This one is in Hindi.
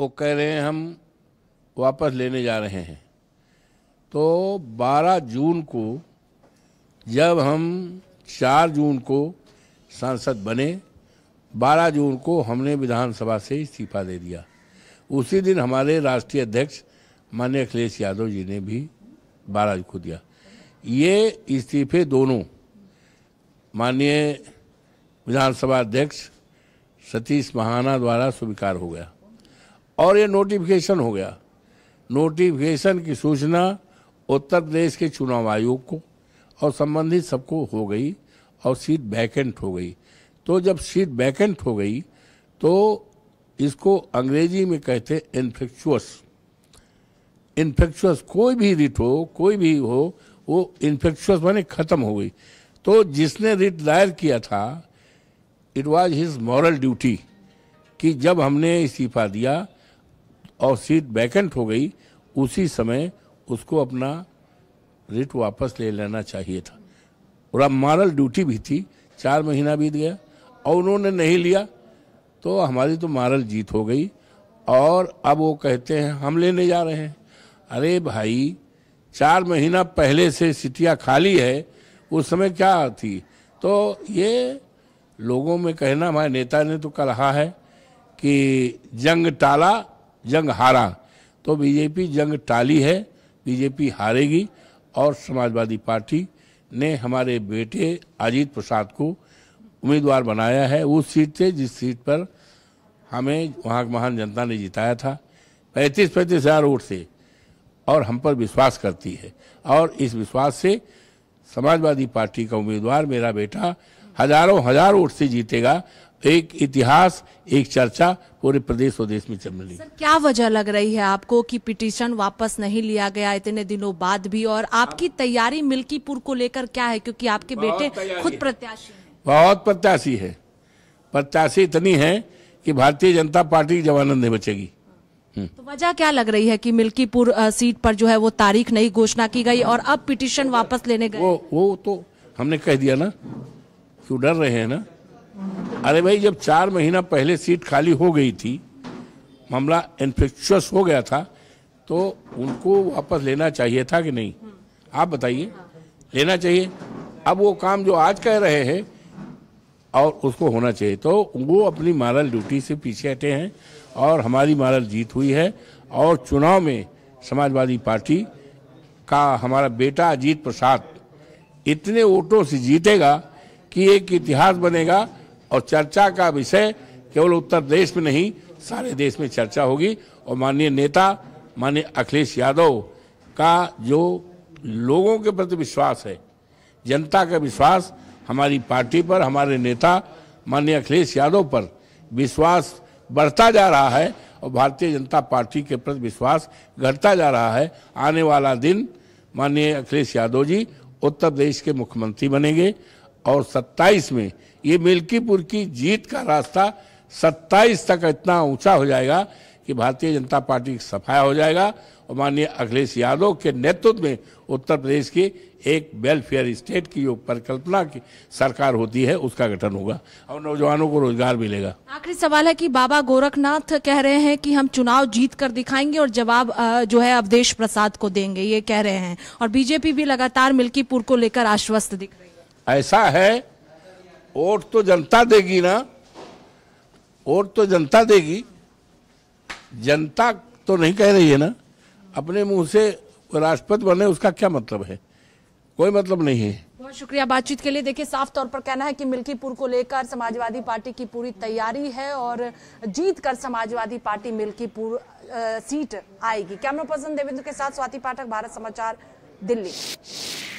वो कह रहे हैं हम वापस लेने जा रहे हैं तो 12 जून को जब हम 4 जून को सांसद बने 12 जून को हमने विधानसभा से इस्तीफा दे दिया उसी दिन हमारे राष्ट्रीय अध्यक्ष मान्य अखिलेश यादव जी ने भी 12 को दिया ये इस्तीफे दोनों माननीय विधानसभा अध्यक्ष सतीश महाना द्वारा स्वीकार हो गया और ये नोटिफिकेशन हो गया नोटिफिकेशन की सूचना उत्तर प्रदेश के चुनाव आयोग को और संबंधित सबको हो गई और सीट वैकेंट हो गई तो जब सीट वैकेंट हो गई तो इसको अंग्रेजी में कहते इन्फेक्चुअस इन्फेक्चुअस कोई भी रिट हो कोई भी हो वो इन्फेक्चुअस माने ख़त्म हो गई तो जिसने रिट दायर किया था it was his moral duty कि जब हमने इस्तीफा दिया और सीट वैकेंट हो गई उसी समय उसको अपना रिट वापस ले लेना चाहिए था और अब मॉरल ड्यूटी भी थी चार महीना बीत गया और उन्होंने नहीं लिया तो हमारी तो मॉरल जीत हो गई और अब वो कहते हैं हम लेने जा रहे हैं अरे भाई चार महीना पहले से सीटियाँ खाली है उस समय क्या थी तो ये लोगों में कहना हमारे नेता ने तो कहा है कि जंग टाला जंग हारा तो बीजेपी जंग टाली है बीजेपी हारेगी और समाजवादी पार्टी ने हमारे बेटे अजीत प्रसाद को उम्मीदवार बनाया है उस सीट से जिस सीट पर हमें वहाँ महान जनता ने जिताया था पैंतीस पैंतीस हज़ार वोट से और हम पर विश्वास करती है और इस विश्वास से समाजवादी पार्टी का उम्मीदवार मेरा बेटा हजारों हजार वोट से जीतेगा एक इतिहास एक चर्चा पूरे प्रदेश और देश में चल रही क्या वजह लग रही है आपको कि पिटीशन वापस नहीं लिया गया इतने दिनों बाद भी और आपकी तैयारी मिल्कीपुर को लेकर क्या है क्योंकि आपके बेटे खुद प्रत्याशी बहुत प्रत्याशी है प्रत्याशी इतनी है कि भारतीय जनता पार्टी की जमानत नहीं बचेगी हम्म। तो वजह क्या लग रही है कि मिल्कीपुर सीट पर जो है वो तारीख नहीं घोषणा की गई और अब पिटीशन वापस लेने गए वो वो तो हमने कह दिया ना क्यों डर रहे हैं ना अरे भाई जब चार महीना पहले सीट खाली हो गई थी मामला इन्फेक्चुअस हो गया था तो उनको वापस लेना चाहिए था कि नहीं आप बताइए लेना चाहिए अब वो काम जो आज कह रहे हैं और उसको होना चाहिए तो वो अपनी मारल ड्यूटी से पीछे हटे हैं और हमारी मारल जीत हुई है और चुनाव में समाजवादी पार्टी का हमारा बेटा अजीत प्रसाद इतने वोटों से जीतेगा कि एक इतिहास बनेगा और चर्चा का विषय केवल उत्तर प्रदेश में नहीं सारे देश में चर्चा होगी और माननीय नेता माननीय अखिलेश यादव का जो लोगों के प्रति विश्वास है जनता का विश्वास हमारी पार्टी पर हमारे नेता माननीय अखिलेश यादव पर विश्वास बढ़ता जा रहा है और भारतीय जनता पार्टी के प्रति विश्वास घटता जा रहा है आने वाला दिन माननीय अखिलेश यादव जी उत्तर प्रदेश के मुख्यमंत्री बनेंगे और 27 में ये मिल्कीपुर की जीत का रास्ता 27 तक इतना ऊंचा हो जाएगा कि भारतीय जनता पार्टी सफाया हो जाएगा और माननीय अखिलेश यादव के नेतृत्व में उत्तर प्रदेश की एक वेलफेयर स्टेट की जो परिकल्पना की सरकार होती है उसका गठन होगा और नौजवानों को रोजगार मिलेगा आखिरी सवाल है कि बाबा गोरखनाथ कह रहे हैं कि हम चुनाव जीत कर दिखाएंगे और जवाब जो है अवधेश प्रसाद को देंगे ये कह रहे हैं और बीजेपी भी लगातार मिल्कीपुर को लेकर आश्वस्त दिख रही है ऐसा है वोट तो जनता देगी ना वोट तो जनता देगी जनता तो नहीं कह रही है ना अपने मुंह से राष्ट्रपति बने उसका क्या मतलब है कोई मतलब नहीं है बहुत शुक्रिया बातचीत के लिए देखिए साफ तौर पर कहना है कि मिल्कीपुर को लेकर समाजवादी पार्टी की पूरी तैयारी है और जीत कर समाजवादी पार्टी मिल्कीपुर सीट आएगी कैमरा पर्सन देवेंद्र के साथ स्वाति पाठक भारत समाचार दिल्ली